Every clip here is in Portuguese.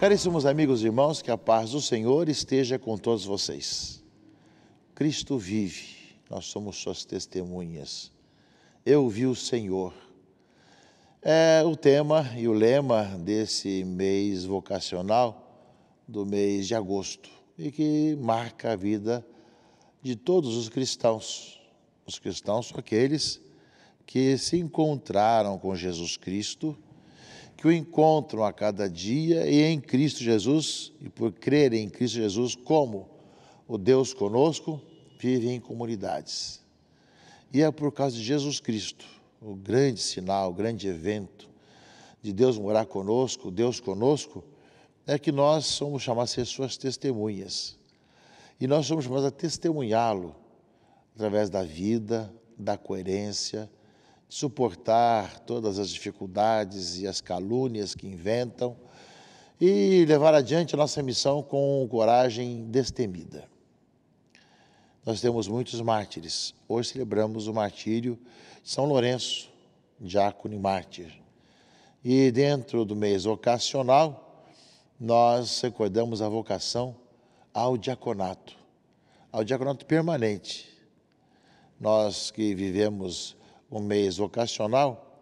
Caríssimos amigos e irmãos, que a paz do Senhor esteja com todos vocês. Cristo vive, nós somos suas testemunhas. Eu vi o Senhor. É o tema e o lema desse mês vocacional, do mês de agosto, e que marca a vida de todos os cristãos. Os cristãos são aqueles que se encontraram com Jesus Cristo que o encontram a cada dia e em Cristo Jesus, e por crerem em Cristo Jesus como o Deus conosco, vivem em comunidades. E é por causa de Jesus Cristo, o grande sinal, o grande evento de Deus morar conosco, Deus conosco, é que nós somos chamados a ser suas testemunhas. E nós somos chamados a testemunhá-lo através da vida, da coerência, suportar todas as dificuldades e as calúnias que inventam e levar adiante nossa missão com coragem destemida. Nós temos muitos mártires. Hoje celebramos o martírio de São Lourenço, diácono e mártir. E dentro do mês ocasional, nós recordamos a vocação ao diaconato, ao diaconato permanente. Nós que vivemos o mês ocasional,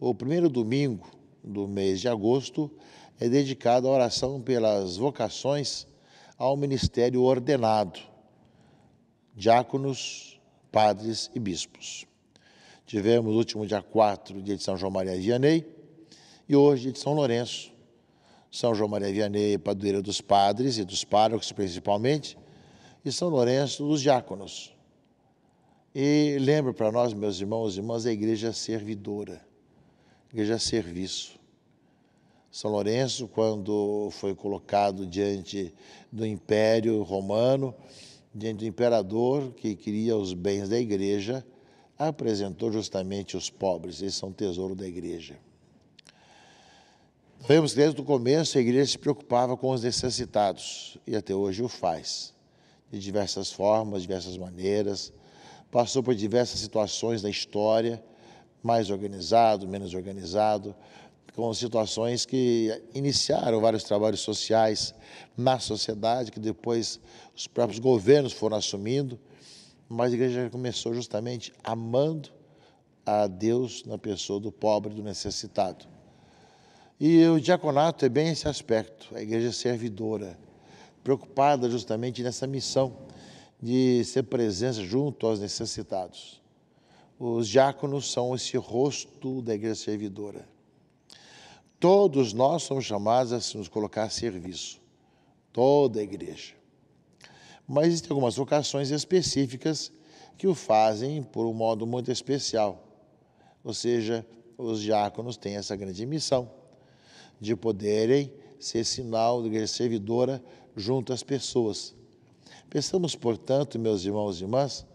o primeiro domingo do mês de agosto é dedicado à oração pelas vocações ao ministério ordenado, diáconos, padres e bispos. Tivemos o último dia 4, dia de São João Maria Vianney, e hoje dia de São Lourenço. São João Maria Vianney, padroeira dos padres e dos párocos principalmente, e São Lourenço dos diáconos. E lembro para nós, meus irmãos e irmãs, a igreja servidora, a igreja serviço. São Lourenço, quando foi colocado diante do Império Romano, diante do imperador que queria os bens da igreja, apresentou justamente os pobres, eles são tesouro da igreja. Vemos que desde o começo a igreja se preocupava com os necessitados e até hoje o faz, de diversas formas, diversas maneiras, passou por diversas situações da história, mais organizado, menos organizado, com situações que iniciaram vários trabalhos sociais na sociedade, que depois os próprios governos foram assumindo, mas a igreja começou justamente amando a Deus na pessoa do pobre, do necessitado. E o diaconato é bem esse aspecto, a igreja é servidora, preocupada justamente nessa missão de ser presença junto aos necessitados. Os diáconos são esse rosto da igreja servidora. Todos nós somos chamados a nos colocar a serviço, toda a igreja. Mas existem algumas vocações específicas que o fazem por um modo muito especial. Ou seja, os diáconos têm essa grande missão de poderem ser sinal da igreja servidora junto às pessoas Pensamos, portanto, meus irmãos e irmãs,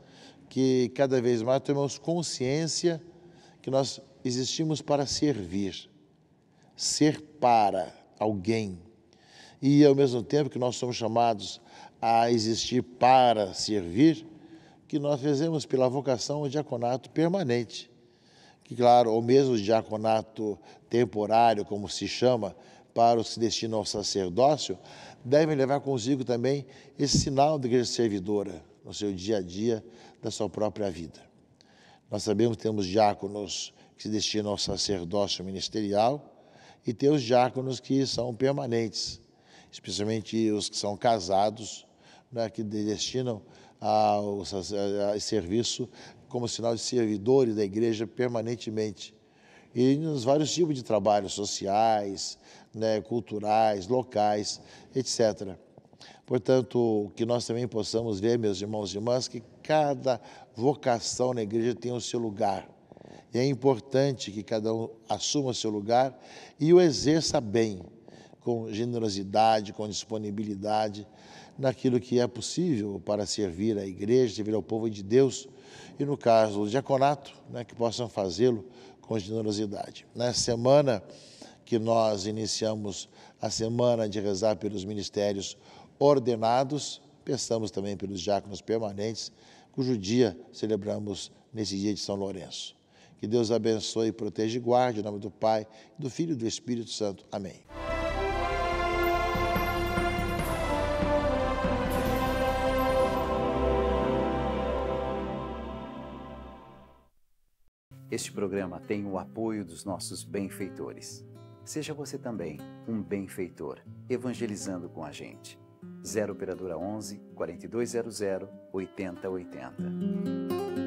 que cada vez mais temos consciência que nós existimos para servir, ser para alguém. E ao mesmo tempo que nós somos chamados a existir para servir, que nós fizemos pela vocação o diaconato permanente. Que, claro, ou mesmo o diaconato temporário, como se chama, para os que se destinam ao sacerdócio devem levar consigo também esse sinal da igreja servidora no seu dia a dia da sua própria vida. Nós sabemos que temos diáconos que se destinam ao sacerdócio ministerial e temos diáconos que são permanentes, especialmente os que são casados, né, que destinam ao serviço como sinal de servidores da igreja permanentemente, e nos vários tipos de trabalhos sociais, né, culturais, locais, etc. Portanto, que nós também possamos ver, meus irmãos e irmãs, que cada vocação na igreja tem o seu lugar. E é importante que cada um assuma o seu lugar e o exerça bem, com generosidade, com disponibilidade, naquilo que é possível para servir à igreja, servir ao povo de Deus. E no caso do diaconato, né, que possam fazê-lo com generosidade. Na semana que nós iniciamos a semana de rezar pelos ministérios ordenados, pensamos também pelos diáconos permanentes, cujo dia celebramos nesse dia de São Lourenço. Que Deus abençoe, proteja e guarde, em nome do Pai, do Filho e do Espírito Santo. Amém. Este programa tem o apoio dos nossos benfeitores. Seja você também um benfeitor, evangelizando com a gente. 0 Operadora 11 4200 8080.